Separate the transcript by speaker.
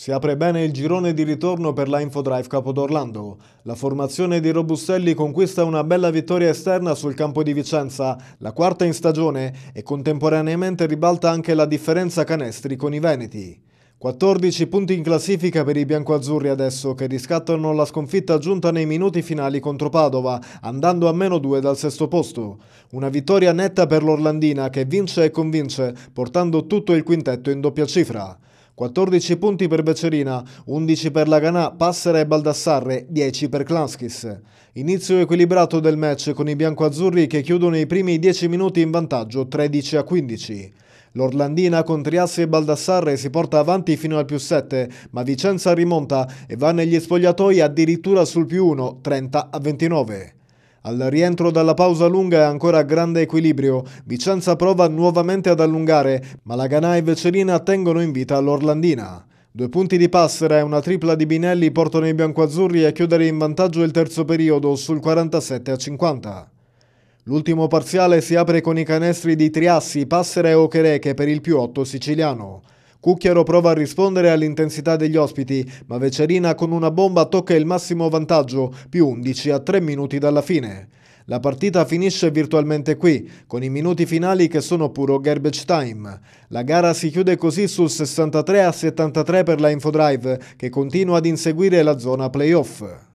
Speaker 1: Si apre bene il girone di ritorno per la Infodrive Capodorlando. La formazione di Robustelli conquista una bella vittoria esterna sul campo di Vicenza, la quarta in stagione, e contemporaneamente ribalta anche la differenza canestri con i Veneti. 14 punti in classifica per i biancoazzurri adesso che riscattano la sconfitta giunta nei minuti finali contro Padova, andando a meno 2 dal sesto posto. Una vittoria netta per l'Orlandina che vince e convince, portando tutto il quintetto in doppia cifra. 14 punti per Becerina, 11 per Laganà, Passera e Baldassarre, 10 per Klanskis. Inizio equilibrato del match con i biancoazzurri che chiudono i primi 10 minuti in vantaggio 13 a 15. L'Orlandina con Triassi e Baldassarre si porta avanti fino al più 7, ma Vicenza rimonta e va negli spogliatoi addirittura sul più 1, 30 a 29. Al rientro dalla pausa lunga è ancora a grande equilibrio. Vicenza prova nuovamente ad allungare, ma la Ganà e Vecerina tengono in vita l'Orlandina. Due punti di passera e una tripla di Binelli portano i biancoazzurri a chiudere in vantaggio il terzo periodo sul 47 a 50. L'ultimo parziale si apre con i canestri di Triassi, Passera e Ocherè per il più 8 siciliano. Cucchiaro prova a rispondere all'intensità degli ospiti, ma Vecerina con una bomba tocca il massimo vantaggio, più 11 a 3 minuti dalla fine. La partita finisce virtualmente qui, con i minuti finali che sono puro garbage time. La gara si chiude così sul 63 a 73 per la Infodrive, che continua ad inseguire la zona playoff.